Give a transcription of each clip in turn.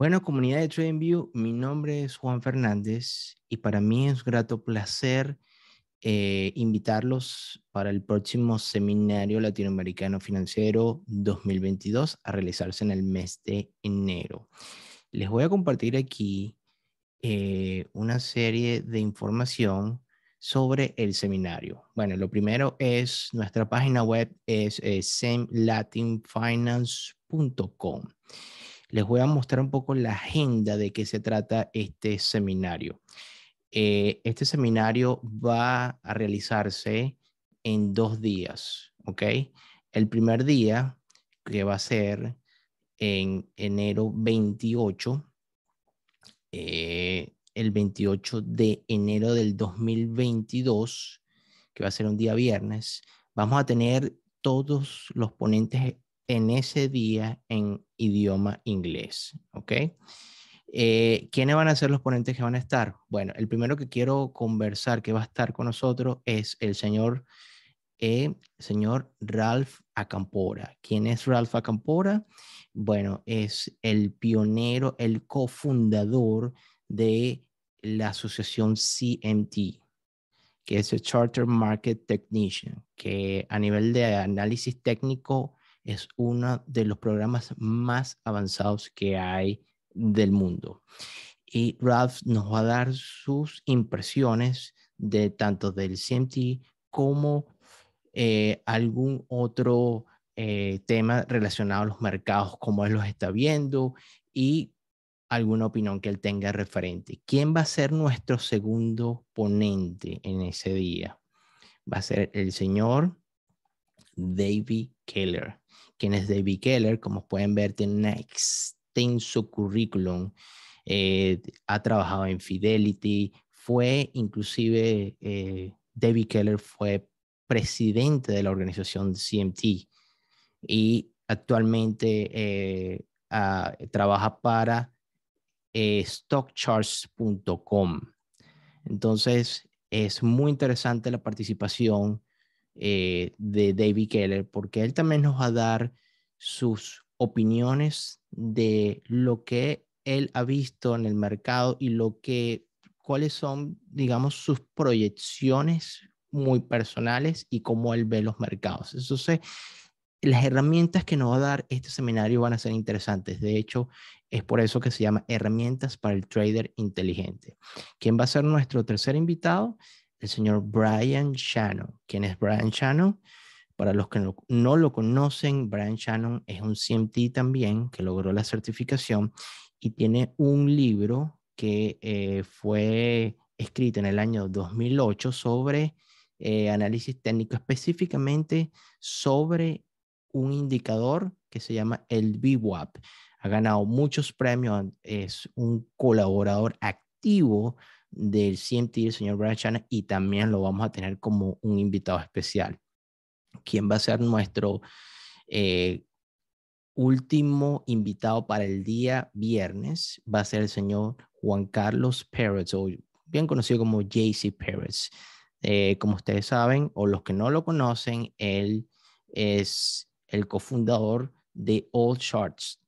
Bueno, comunidad de TradingView, mi nombre es Juan Fernández y para mí es grato placer eh, invitarlos para el próximo Seminario Latinoamericano Financiero 2022 a realizarse en el mes de enero. Les voy a compartir aquí eh, una serie de información sobre el seminario. Bueno, lo primero es nuestra página web es eh, semlatinfinance.com les voy a mostrar un poco la agenda de qué se trata este seminario. Eh, este seminario va a realizarse en dos días, ¿ok? El primer día, que va a ser en enero 28, eh, el 28 de enero del 2022, que va a ser un día viernes, vamos a tener todos los ponentes en ese día en idioma inglés, ¿ok? Eh, ¿Quiénes van a ser los ponentes que van a estar? Bueno, el primero que quiero conversar que va a estar con nosotros es el señor, eh, señor Ralph Acampora. ¿Quién es Ralph Acampora? Bueno, es el pionero, el cofundador de la asociación CMT, que es el Charter Market Technician, que a nivel de análisis técnico es uno de los programas más avanzados que hay del mundo. Y Ralph nos va a dar sus impresiones de tanto del CMT como eh, algún otro eh, tema relacionado a los mercados, como él los está viendo y alguna opinión que él tenga referente. ¿Quién va a ser nuestro segundo ponente en ese día? Va a ser el señor David Keller quien es David Keller, como pueden ver, tiene un extenso currículum, eh, ha trabajado en Fidelity, fue inclusive, eh, David Keller fue presidente de la organización CMT y actualmente eh, trabaja para stockcharts.com. Entonces, es muy interesante la participación eh, de David Keller, porque él también nos va a dar sus opiniones de lo que él ha visto en el mercado y lo que, cuáles son, digamos, sus proyecciones muy personales y cómo él ve los mercados. Entonces, las herramientas que nos va a dar este seminario van a ser interesantes. De hecho, es por eso que se llama Herramientas para el Trader Inteligente. ¿Quién va a ser nuestro tercer invitado? el señor Brian Shannon. ¿Quién es Brian Shannon? Para los que no, lo conocen, Brian Shannon es un CMT también que logró la certificación y tiene un libro que eh, fue escrito en el año 2008 sobre eh, análisis técnico, específicamente sobre un indicador que se llama el BWAP. Ha ganado muchos premios, es un colaborador activo del CMT, el señor Bradshaw y también lo vamos a tener como un invitado especial, Quién va a ser nuestro eh, último invitado para el día viernes, va a ser el señor Juan Carlos Pérez, o bien conocido como JC Pérez. Eh, como ustedes saben, o los que no lo conocen, él es el cofundador de All Charts.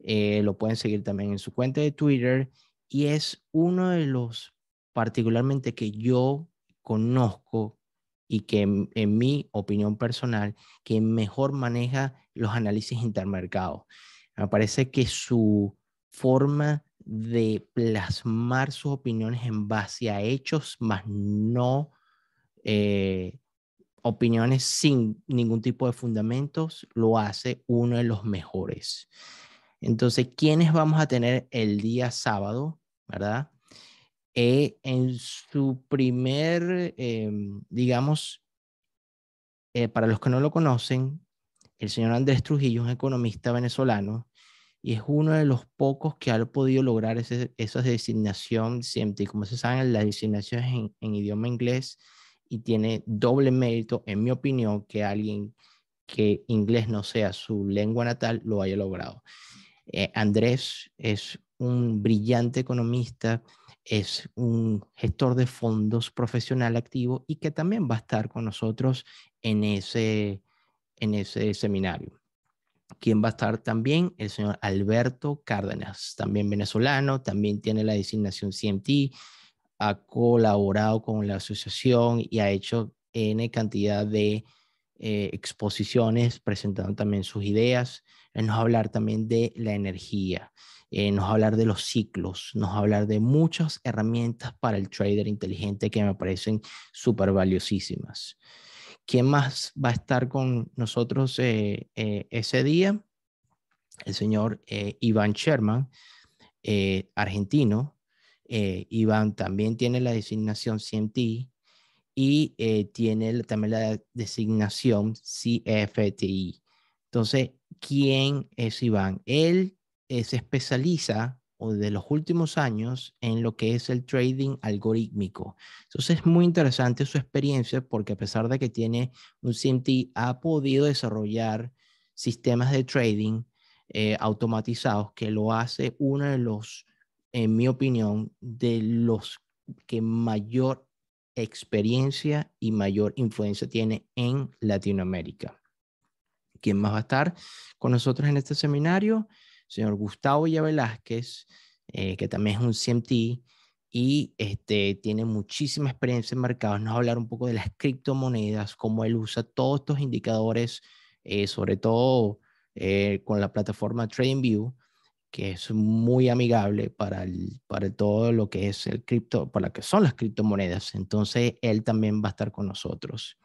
Eh, lo pueden seguir también en su cuenta de Twitter y es uno de los particularmente que yo conozco y que en, mi opinión personal, que mejor maneja los análisis intermercados. Me parece que su forma de plasmar sus opiniones en base a hechos, más no eh, opiniones sin ningún tipo de fundamentos, lo hace uno de los mejores. Entonces, ¿quiénes vamos a tener el día sábado? ¿Verdad? Eh, en su primer, em, digamos, eh, para los que no lo conocen, el señor Andrés Trujillo es un economista venezolano y es uno de los pocos que ha podido lograr esa designación siempre. Y como se saben, la designación es en, idioma inglés y tiene doble mérito, en mi opinión, que alguien que inglés no sea su lengua natal lo haya logrado. Eh, Andrés es un brillante economista es un gestor de fondos profesional activo y que también va a estar con nosotros en ese, en ese seminario. Quien va a estar también el señor Alberto Cárdenas, también venezolano, también tiene la designación CMT, ha colaborado con la asociación y ha hecho N cantidad de eh, exposiciones presentando también sus ideas, eh, nos va hablar también de la energía, eh, nos a hablar de los ciclos, nos va a hablar de muchas herramientas para el trader inteligente que me parecen súper valiosísimas. ¿Quién más va a estar con nosotros ese día? El señor Iván Sherman, argentino. Iván también tiene la designación CMT, y eh, tiene también la designación CFTI. Entonces, ¿quién es Iván? Él eh, se especializa o de los últimos años en lo que es el trading algorítmico. Entonces es muy interesante su experiencia porque a pesar de que tiene un CMT, ha podido desarrollar sistemas de trading eh, automatizados que lo hace uno de los, en mi opinión, de los que mayor experiencia y mayor influencia tiene en Latinoamérica. ¿Quién más va a estar con nosotros en este seminario? Señor Gustavo Ya Velázquez, eh, que también es un CMT y este, tiene muchísima experiencia en mercados. Nos va a hablar un poco de las criptomonedas, cómo él usa todos estos indicadores, eh, sobre todo eh, con la plataforma TradingView, que es muy amigable para, el, para todo lo que es el cripto, para lo que son las criptomonedas. Entonces, él también va a estar con nosotros.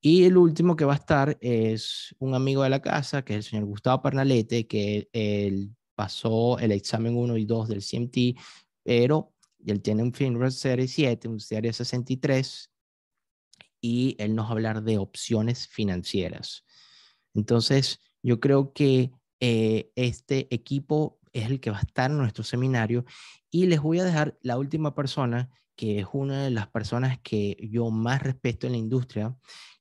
Y el último que va a estar es un amigo de la casa, que es el señor Gustavo Parnalete, que él pasó el examen 1 y 2 del CMT, pero él tiene un FINRA Series 7, un Series 63, y él nos va a hablar de opciones financieras. Entonces, yo creo que eh, este equipo es el que va a estar en nuestro seminario y les voy a dejar la última persona, que es una de las personas que yo más respeto en la industria,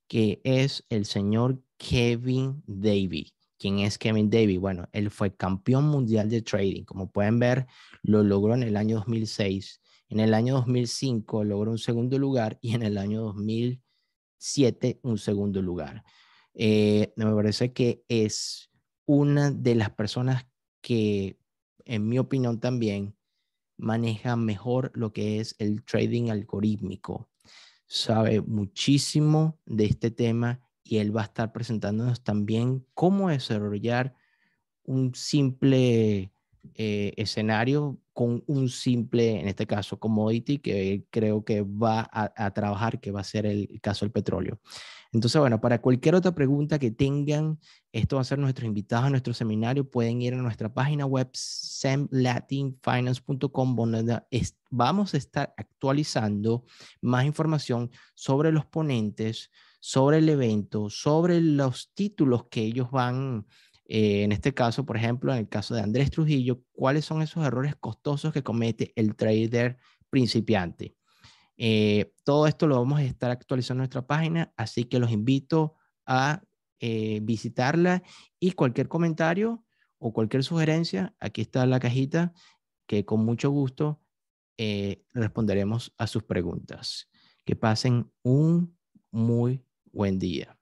que es el señor Kevin Davy. ¿Quién es Kevin Davy? Bueno, él fue campeón mundial de trading. Como pueden ver, lo logró en el año 2006. En el año 2005 logró un segundo lugar y en el año 2007 un segundo lugar. Eh, me parece que es una de las personas que, en mi opinión también, maneja mejor lo que es el trading algorítmico. Sabe muchísimo de este tema y él va a estar presentándonos también cómo desarrollar un simple eh, escenario con un simple, en este caso, commodity que creo que va a, trabajar, que va a ser el caso del petróleo. Entonces, bueno, para cualquier otra pregunta que tengan, esto va a ser nuestros invitados a nuestro seminario, pueden ir a nuestra página web semlatinfinance.com, vamos a estar actualizando más información sobre los ponentes, sobre el evento, sobre los títulos que ellos van eh, en este caso, por ejemplo, en el caso de Andrés Trujillo, ¿cuáles son esos errores costosos que comete el trader principiante? Eh, todo esto lo vamos a estar actualizando en nuestra página, así que los invito a eh, visitarla y cualquier comentario o cualquier sugerencia, aquí está la cajita que con mucho gusto responderemos a sus preguntas. Que pasen un muy buen día.